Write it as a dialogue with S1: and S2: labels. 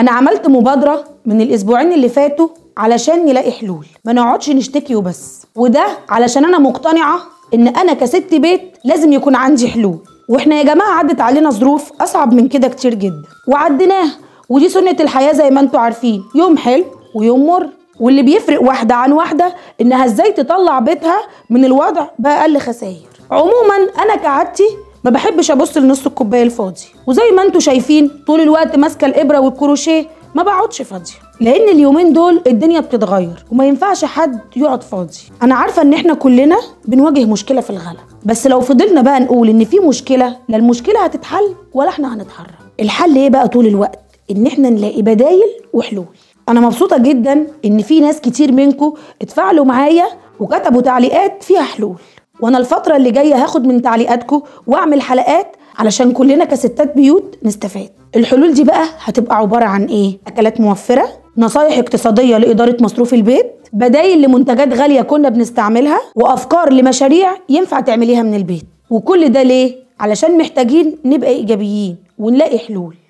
S1: انا عملت مبادره من الاسبوعين اللي فاتوا علشان نلاقي حلول ما نقعدش نشتكي وبس وده علشان انا مقتنعه ان انا كست بيت لازم يكون عندي حلول واحنا يا جماعه عدت علينا ظروف اصعب من كده كتير جدا وعديناها ودي سنه الحياه زي ما انتم عارفين يوم حلو ويوم مر واللي بيفرق واحده عن واحده انها ازاي تطلع بيتها من الوضع باقل خسائر عموما انا كعادتي ما بحبش ابص لنص الكوبايه الفاضي وزي ما انتم شايفين طول الوقت ماسكه الابره والكروشيه ما بقعدش فاضيه لان اليومين دول الدنيا بتتغير وما ينفعش حد يقعد فاضي انا عارفه ان احنا كلنا بنواجه مشكله في الغلا بس لو فضلنا بقى نقول ان في مشكله لا المشكله هتتحل ولا احنا هنتحرك الحل ايه بقى طول الوقت ان احنا نلاقي بدايل وحلول انا مبسوطه جدا ان في ناس كتير منكم اتفاعلوا معايا وكتبوا تعليقات فيها حلول وانا الفتره اللي جايه هاخد من تعليقاتكم واعمل حلقات علشان كلنا كستات بيوت نستفاد الحلول دي بقى هتبقى عباره عن ايه اكلات موفره نصايح اقتصاديه لاداره مصروف البيت بدايل لمنتجات غاليه كنا بنستعملها وافكار لمشاريع ينفع تعمليها من البيت وكل ده ليه علشان محتاجين نبقى ايجابيين ونلاقي حلول